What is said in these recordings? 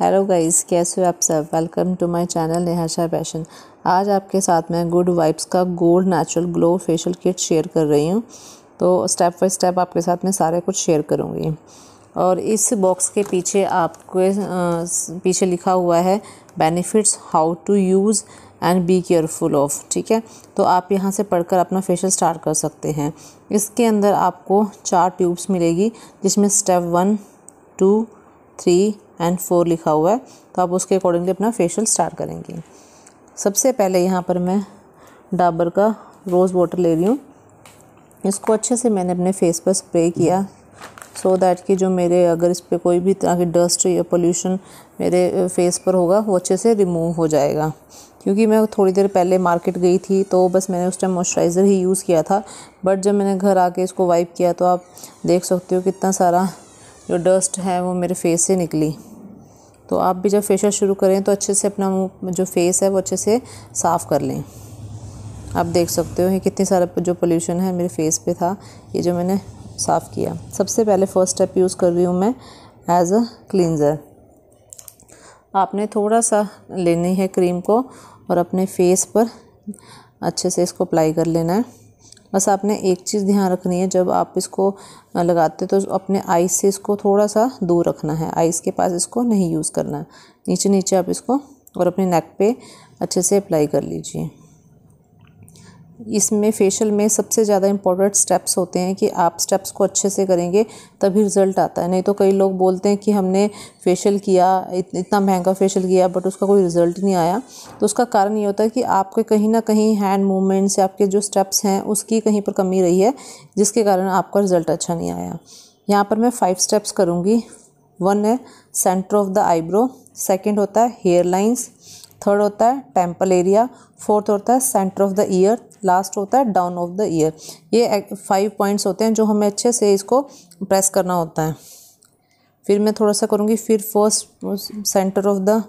hello guys कैसे हो आप सब welcome to my channel Nehasha fashion आज आपके साथ मैं गुड वाइब्स का gold natural glow facial kit share कर रही हूँ तो स्टेप बाय स्टेप आपके साथ मैं सारे कुछ शेयर करूँगी और इस बॉक्स के पीछे आपके पीछे लिखा हुआ है benefits how to use and be careful of ठीक है तो आप यहाँ से पढ़कर अपना फेशियल स्टार्ट कर सकते हैं इसके अंदर आपको चार ट्यूब्स मिलेगी जिसमें step one two three and four लिखा हुआ है तो आप उसके अकॉर्डिंगली अपना फेशियल स्टार्ट करेंगी सबसे पहले यहाँ पर मैं डाबर का रोज़ वाटर ले रही हूँ इसको अच्छे से मैंने अपने फेस पर स्प्रे किया सो so दैट कि जो मेरे अगर इस पर कोई भी तरह की डस्ट या पोल्यूशन मेरे फेस पर होगा वो अच्छे से रिमूव हो जाएगा क्योंकि मैं थोड़ी देर पहले मार्केट गई थी तो बस मैंने उस टाइम मॉइस्चराइज़र ही यूज़ किया था बट जब मैंने घर आके इसको वाइप किया तो आप देख सकते हो कितना सारा जो डस्ट है वो मेरे फेस से निकली तो आप भी जब फेशियल शुरू करें तो अच्छे से अपना मुँह जो फेस है वो अच्छे से साफ़ कर लें आप देख सकते हो ये कितनी सारा जो पोल्यूशन है मेरे फेस पे था ये जो मैंने साफ़ किया सबसे पहले फ़र्स्ट स्टेप यूज़ कर रही हूँ मैं एज अ क्लिनज़र आपने थोड़ा सा लेनी है क्रीम को और अपने फेस पर अच्छे से इसको अप्लाई कर लेना है बस आपने एक चीज़ ध्यान रखनी है जब आप इसको लगाते तो अपने आइस से इसको थोड़ा सा दूर रखना है आइस के पास इसको नहीं यूज़ करना नीचे नीचे आप इसको और अपने नेक पे अच्छे से अप्लाई कर लीजिए इसमें फेशियल में सबसे ज़्यादा इम्पोर्टेंट स्टेप्स होते हैं कि आप स्टेप्स को अच्छे से करेंगे तभी रिज़ल्ट आता है नहीं तो कई लोग बोलते हैं कि हमने फेशियल किया इतना महंगा फेशियल किया बट उसका कोई रिज़ल्ट नहीं आया तो उसका कारण ये होता है कि आपके कहीं ना कहीं हैंड मूवमेंट्स या आपके जो स्टेप्स हैं उसकी कहीं पर कमी रही है जिसके कारण आपका रिज़ल्ट अच्छा नहीं आया यहाँ पर मैं फाइव स्टेप्स करूँगी वन है centre of the eyebrow second होता है हेयर लाइन्स थर्ड होता है टेम्पल एरिया फोर्थ होता है centre of the ear last होता है डाउन ऑफ द ईयर ये फाइव पॉइंट्स होते हैं जो हमें अच्छे से इसको प्रेस करना होता है फिर मैं थोड़ा सा करूँगी फिर first centre of the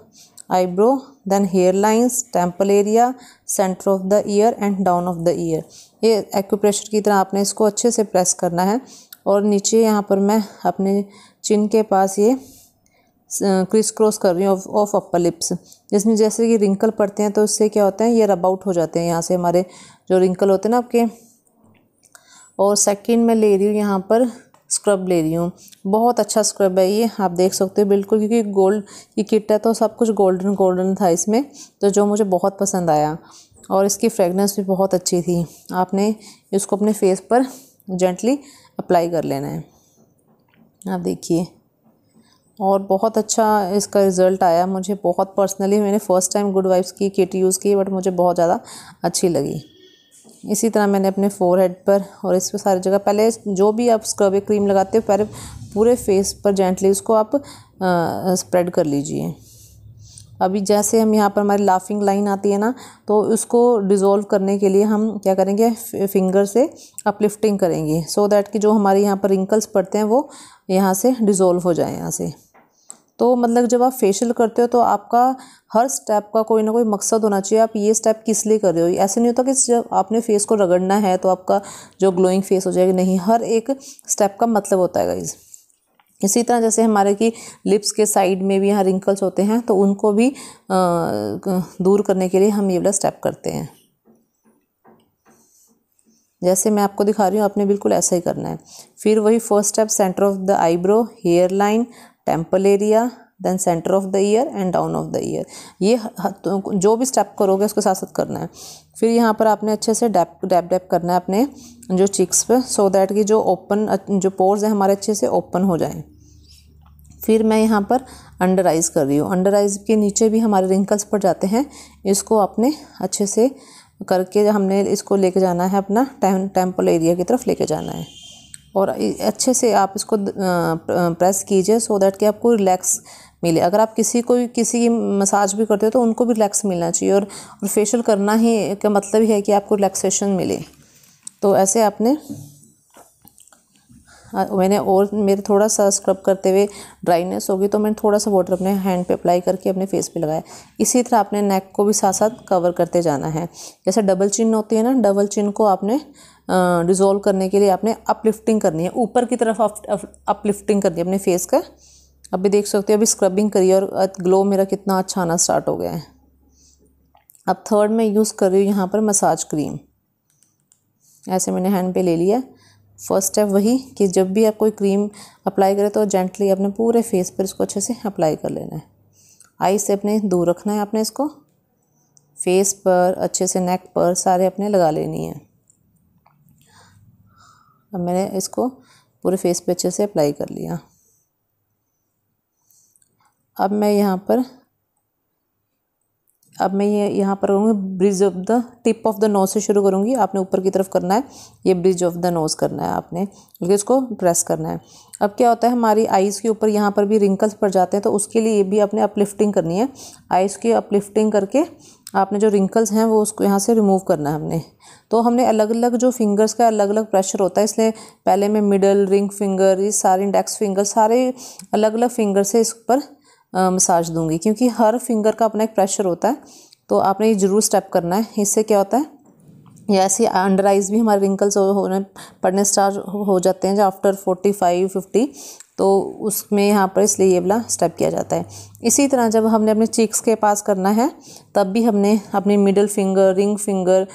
eyebrow then hair lines temple area centre of the ear and down of the ear ये एक्यूप्रेशर की तरह आपने इसको अच्छे से प्रेस करना है और नीचे यहाँ पर मैं अपने चिन के पास ये क्रिस क्रॉस कर रही हूँ ऑफ अपर लिप्स जिसमें जैसे कि रिंकल पड़ते हैं तो उससे क्या होता है ये रब आउट हो जाते हैं यहाँ से हमारे जो रिंकल होते हैं ना आपके और सेकेंड मैं ले रही हूँ यहाँ पर स्क्रब ले रही हूँ बहुत अच्छा स्क्रब है ये आप देख सकते हो बिल्कुल क्योंकि गोल्ड की किट है तो सब कुछ गोल्डन गोल्डन था इसमें तो जो मुझे बहुत पसंद आया और इसकी फ्रेगनेंस भी बहुत अच्छी थी आपने इसको अपने फेस पर जेंटली अप्लाई कर लेना है आप देखिए और बहुत अच्छा इसका रिज़ल्ट आया मुझे बहुत पर्सनली मैंने फ़र्स्ट टाइम गुड वाइब्स की किट यूज़ की बट मुझे बहुत ज़्यादा अच्छी लगी इसी तरह मैंने अपने फोर हेड पर और इस पर सारी जगह पहले जो भी आप स्क्रब या क्रीम लगाते हो पहले पूरे फेस पर जेंटली उसको आप स्प्रेड कर लीजिए अभी जैसे हम यहाँ पर हमारी लाफिंग लाइन आती है ना तो उसको डिज़ोल्व करने के लिए हम क्या करेंगे फिंगर से अपलिफ्टिंग करेंगे सो so दैट कि जो हमारे यहाँ पर रिंकल्स पड़ते हैं वो यहाँ से डिज़ोल्व हो जाए यहाँ से तो मतलब जब आप फेशियल करते हो तो आपका हर स्टेप का कोई ना कोई मकसद होना चाहिए आप ये स्टेप किस लिए कर रहे हो ऐसे नहीं होता कि जब आपने फेस को रगड़ना है तो आपका जो ग्लोइंग फेस हो जाएगा नहीं हर एक स्टेप का मतलब होता है गाइज़ इसी तरह जैसे हमारे की लिप्स के साइड में भी यहाँ रिंकल्स होते हैं तो उनको भी दूर करने के लिए हम ये वाला स्टेप करते हैं जैसे मैं आपको दिखा रही हूँ आपने बिल्कुल ऐसा ही करना है फिर वही first step centre of the eyebrow hair line temple area then centre of the ear and down of the ear ये तो जो भी स्टेप करोगे उसके साथ साथ करना है फिर यहाँ पर आपने अच्छे से डैप डैप डैप करना है अपने जो चिक्स पे सो so दैट कि जो ओपन जो पोर्स हैं हमारे अच्छे से ओपन हो जाएं फिर मैं यहाँ पर अंडर आइज़ कर रही हूँ अंडर आइज़ के नीचे भी हमारे रिंकल्स पड़ जाते हैं इसको आपने अच्छे से करके हमने इसको लेके जाना है अपना टेम्पल एरिया की तरफ लेके जाना है और अच्छे से आप इसको प्रेस कीजिए सो दैट कि आपको रिलैक्स मिले अगर आप किसी को भी किसी की मसाज भी करते हो तो उनको भी रिलैक्स मिलना चाहिए और, और फेशियल करना ही का मतलब ही है कि आपको रिलैक्सेशन मिले तो ऐसे आपने मैंने और मेरे थोड़ा सा स्क्रब करते हुए ड्राइनेस होगी तो मैंने थोड़ा सा वाटर अपने हैंड पे अप्लाई करके अपने फेस पे लगाया इसी तरह आपने नेक को भी साथ साथ कवर करते जाना है जैसे डबल चिन होती है ना डबल चिन को आपने डिज़ोल्व करने के लिए आपने अपलिफ्टिंग करनी है ऊपर की तरफ अपलिफ्टिंग करनी है अपने फेस का अभी देख सकते हो अभी स्क्रबिंग करिए और ग्लो मेरा कितना अच्छा आना स्टार्ट हो गया है अब थर्ड में यूज़ कर रही हूँ यहाँ पर मसाज क्रीम ऐसे मैंने हैंड पे ले लिया फर्स्ट स्टेप वही कि जब भी आप कोई क्रीम अप्लाई करें तो जेंटली अपने पूरे फेस पर इसको अच्छे से अप्लाई कर लेना है आई से अपने दूर रखना है आपने इसको फेस पर अच्छे से नेक पर सारे अपने लगा लेनी है अब मैंने इसको पूरे फेस पे अच्छे से अप्लाई कर लिया अब मैं यहाँ पर अब मैं ये यहाँ पर करूँगी bridge of the tip of the nose से शुरू करूँगी आपने ऊपर की तरफ करना है ये ब्रिज ऑफ द नोज करना है आपने क्योंकि इसको प्रेस करना है अब क्या होता है हमारी आइज़ के ऊपर यहाँ पर भी रिंकल्स पड़ जाते हैं तो उसके लिए भी आपने अपलिफ्टिंग करनी है आइज़ की अपलिफ्टिंग करके आपने जो रिंकल्स हैं वो उसको यहाँ से रिमूव करना है हमने तो हमने अलग अलग जो फिंगर्स का अलग अलग प्रेशर होता है इसलिए पहले मैं मिडल रिंग फिंगर ये सारे इंडेक्स फिंगर सारे अलग अलग फिंगर से इस पर मसाज दूंगी क्योंकि हर फिंगर का अपना एक प्रेशर होता है तो आपने ये ज़रूर स्टेप करना है इससे क्या होता है या ऐसे अंडर आइज़ भी हमारे रिंकल्स होने पड़ने स्टार्ट हो जाते हैं जो आफ्टर फोर्टी फाइव फिफ्टी तो उसमें यहाँ पर इसलिए ये वाला स्टेप किया जाता है इसी तरह जब हमने अपने चीक्स के पास करना है तब भी हमने अपनी middle finger ring finger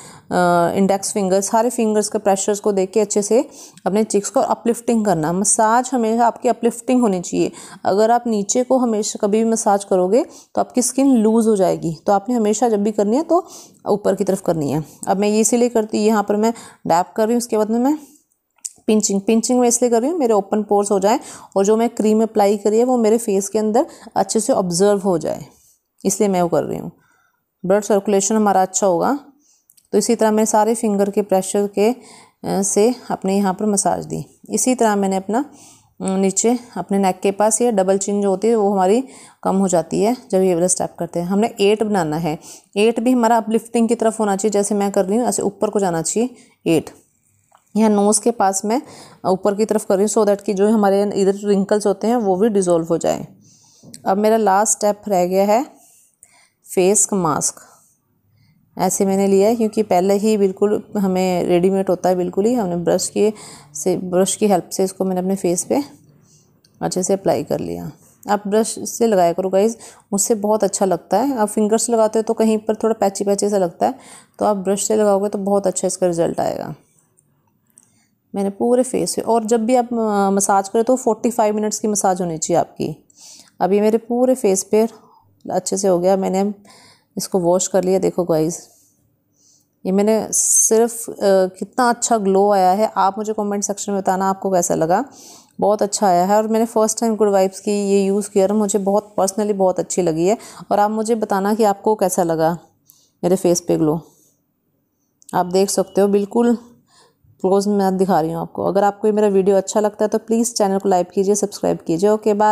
index finger सारे फिंगर्स के प्रेशर्स को देख के अच्छे से अपने चिक्स को अपलिफ्टिंग करना मसाज हमेशा आपकी अपलिफ्टिंग होनी चाहिए अगर आप नीचे को हमेशा कभी भी मसाज करोगे तो आपकी स्किन लूज़ हो जाएगी तो आपने हमेशा जब भी करनी है तो ऊपर की तरफ करनी है अब मैं ये इसीलिए करती यहाँ पर मैं डैप कर रही हूँ उसके बाद में मैं पिंचिंग पिंचिंग मैं इसलिए कर रही हूँ मेरे ओपन पोर्स हो जाए और जो मैं क्रीम अप्लाई करी है वो मेरे फेस के अंदर अच्छे से ऑब्जर्व हो जाए इसलिए मैं वो कर रही हूँ ब्लड सर्कुलेशन हमारा अच्छा होगा तो इसी तरह मैं सारे फिंगर के प्रेशर के से अपने यहाँ पर मसाज दी इसी तरह मैंने अपना नीचे अपने नेक के पास ये डबल चिन जो होती है वो हमारी कम हो जाती है जब ये वाला स्टेप करते हैं हमने एट बनाना है एट भी हमारा अपलिफ्टिंग की तरफ होना चाहिए जैसे मैं कर रही हूँ ऐसे ऊपर को जाना चाहिए एट यहाँ नोज़ के पास मैं ऊपर की तरफ कर रही हूँ सो दैट कि जो हमारे इधर रिंकल्स होते हैं वो भी डिज़ोल्व हो जाए अब मेरा लास्ट स्टेप रह गया है फेस मास्क ऐसे मैंने लिया है क्योंकि पहले ही बिल्कुल हमें रेडीमेड होता है बिल्कुल ही हमने ब्रश की से ब्रश की हेल्प से इसको मैंने अपने फेस पे अच्छे से अप्लाई कर लिया आप ब्रश से लगाया करो गाइज उससे बहुत अच्छा लगता है आप फिंगर्स लगाते हो तो कहीं पर थोड़ा पैची पैची सा लगता है तो आप ब्रश से लगाओगे तो बहुत अच्छा इसका रिजल्ट आएगा मैंने पूरे फेस पे और जब भी आप मसाज करें तो फोर्टी फाइव मिनट्स की मसाज होनी चाहिए आपकी अभी मेरे पूरे फेस पे अच्छे से हो गया मैंने इसको वॉश कर लिया देखो गाइज़ ये मैंने सिर्फ आ, कितना अच्छा ग्लो आया है आप मुझे कमेंट सेक्शन में बताना आपको कैसा लगा बहुत अच्छा आया है और मैंने फ़र्स्ट टाइम गुड वाइब्स की ये यूज़ किया और मुझे बहुत पर्सनली बहुत अच्छी लगी है और आप मुझे बताना कि आपको कैसा लगा मेरे फेस पे ग्लो आप देख सकते हो बिल्कुल क्लोज मैं दिखा रही हूँ आपको अगर आपको ये मेरा वीडियो अच्छा लगता है तो प्लीज़ चैनल को लाइक कीजिए सब्सक्राइब कीजिए ओके बाय